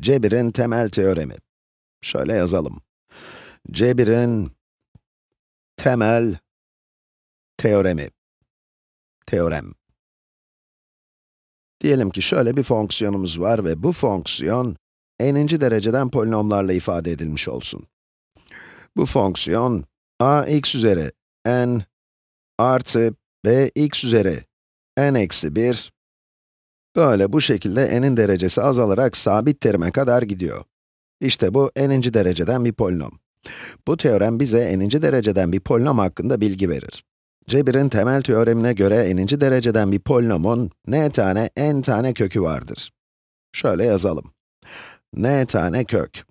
Cebirin temel teoremi. Şöyle yazalım. Cebirin temel teoremi. Teorem. Diyelim ki şöyle bir fonksiyonumuz var ve bu fonksiyon n'inci dereceden polinomlarla ifade edilmiş olsun. Bu fonksiyon ax üzeri n artı bx üzeri n eksi 1 Böyle bu şekilde n'in derecesi azalarak sabit terime kadar gidiyor. İşte bu n'inci dereceden bir polinom. Bu teorem bize n'inci dereceden bir polinom hakkında bilgi verir. Cebir'in temel teoremine göre n'inci dereceden bir polinomun n tane n tane kökü vardır. Şöyle yazalım. n tane kök.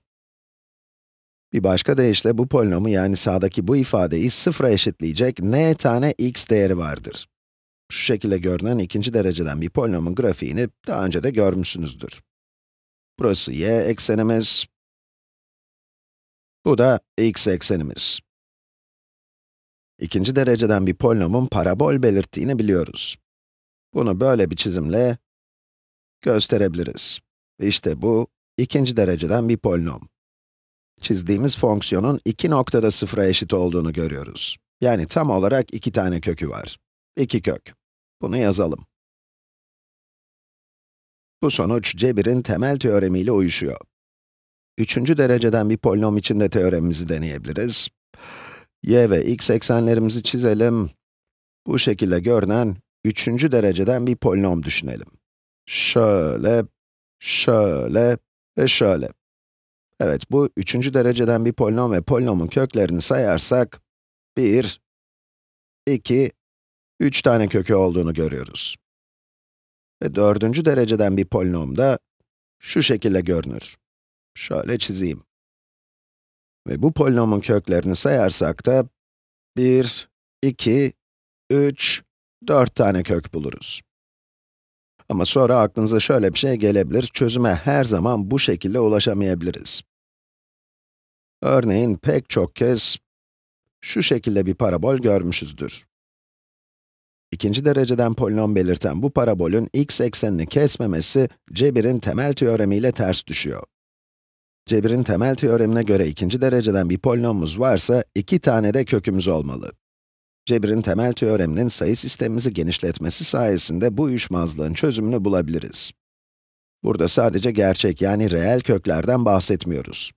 Bir başka deyişle bu polinomu yani sağdaki bu ifadeyi sıfıra eşitleyecek n tane x değeri vardır şu şekilde görünen ikinci dereceden bir polinomun grafiğini daha önce de görmüşsünüzdür. Burası y eksenimiz, bu da x eksenimiz. İkinci dereceden bir polinomun parabol belirttiğini biliyoruz. Bunu böyle bir çizimle gösterebiliriz. İşte bu, ikinci dereceden bir polinom. Çizdiğimiz fonksiyonun iki noktada sıfıra eşit olduğunu görüyoruz. Yani tam olarak iki tane kökü var. İki kök. Bunu yazalım. Bu sonuç cebirin temel teoremiyle uyuşuyor. Üçüncü dereceden bir polinom için de teoremimizi deneyebiliriz. y ve x eksenlerimizi çizelim. Bu şekilde görünen üçüncü dereceden bir polinom düşünelim. Şöyle, şöyle ve şöyle. Evet, bu üçüncü dereceden bir polinom ve polinomun köklerini sayarsak, 1, 2 3 tane kökü olduğunu görüyoruz. Ve dördüncü dereceden bir polinom da şu şekilde görünür. Şöyle çizeyim. Ve bu polinomun köklerini sayarsak da 1, 2, 3, 4 tane kök buluruz. Ama sonra aklınıza şöyle bir şey gelebilir, çözüme her zaman bu şekilde ulaşamayabiliriz. Örneğin pek çok kez şu şekilde bir parabol görmüşüzdür. İkinci dereceden polinom belirten bu parabolün x eksenini kesmemesi, cebirin temel teoremiyle ters düşüyor. Cebirin temel teoremine göre ikinci dereceden bir polinomumuz varsa, iki tane de kökümüz olmalı. Cebirin temel teoreminin sayı sistemimizi genişletmesi sayesinde bu uyuşmazlığın çözümünü bulabiliriz. Burada sadece gerçek yani reel köklerden bahsetmiyoruz.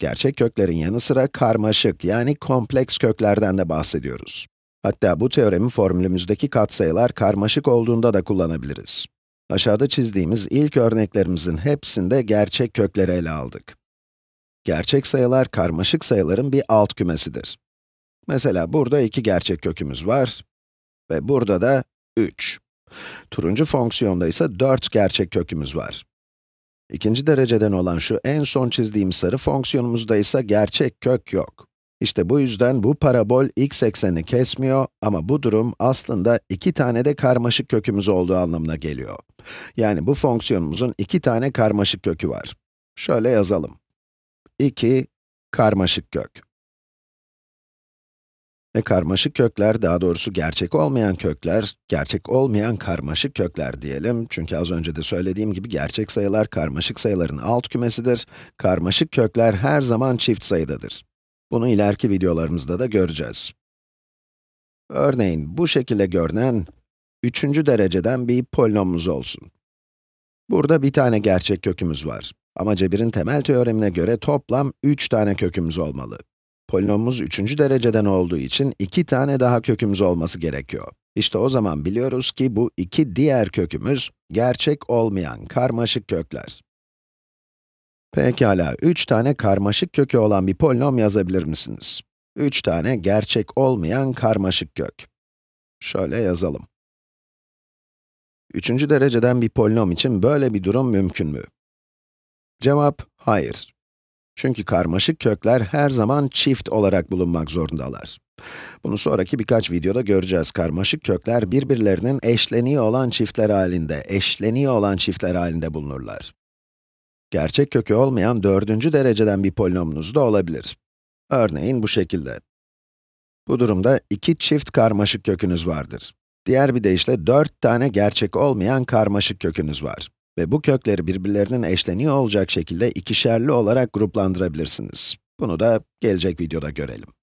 Gerçek köklerin yanı sıra karmaşık yani kompleks köklerden de bahsediyoruz. Hatta bu teoremi formülümüzdeki katsayılar karmaşık olduğunda da kullanabiliriz. Aşağıda çizdiğimiz ilk örneklerimizin hepsinde gerçek kökleri ele aldık. Gerçek sayılar karmaşık sayıların bir alt kümesidir. Mesela burada iki gerçek kökümüz var ve burada da 3. Turuncu fonksiyonda ise 4 gerçek kökümüz var. İkinci dereceden olan şu en son çizdiğim sarı fonksiyonumuzda ise gerçek kök yok. İşte bu yüzden bu parabol x ekseni kesmiyor ama bu durum aslında iki tane de karmaşık kökümüz olduğu anlamına geliyor. Yani bu fonksiyonumuzun iki tane karmaşık kökü var. Şöyle yazalım. 2 karmaşık kök. Ve karmaşık kökler, daha doğrusu gerçek olmayan kökler, gerçek olmayan karmaşık kökler diyelim. Çünkü az önce de söylediğim gibi gerçek sayılar karmaşık sayıların alt kümesidir. Karmaşık kökler her zaman çift sayıdadır. Bunu ileriki videolarımızda da göreceğiz. Örneğin, bu şekilde görünen, üçüncü dereceden bir polinomumuz olsun. Burada bir tane gerçek kökümüz var. Ama cebirin temel teoremine göre toplam üç tane kökümüz olmalı. Polinomumuz üçüncü dereceden olduğu için iki tane daha kökümüz olması gerekiyor. İşte o zaman biliyoruz ki bu iki diğer kökümüz, gerçek olmayan karmaşık kökler. Pekala, 3 tane karmaşık kökü olan bir polinom yazabilir misiniz? 3 tane gerçek olmayan karmaşık kök. Şöyle yazalım. Üçüncü dereceden bir polinom için böyle bir durum mümkün mü? Cevap, hayır. Çünkü karmaşık kökler her zaman çift olarak bulunmak zorundalar. Bunu sonraki birkaç videoda göreceğiz. Karmaşık kökler birbirlerinin eşleniği olan çiftler halinde, eşleniği olan çiftler halinde bulunurlar gerçek kökü olmayan dördüncü dereceden bir polinomunuz da olabilir. Örneğin bu şekilde. Bu durumda iki çift karmaşık kökünüz vardır. Diğer bir deyişle dört tane gerçek olmayan karmaşık kökünüz var. Ve bu kökleri birbirlerinin eşleniği olacak şekilde ikişerli olarak gruplandırabilirsiniz. Bunu da gelecek videoda görelim.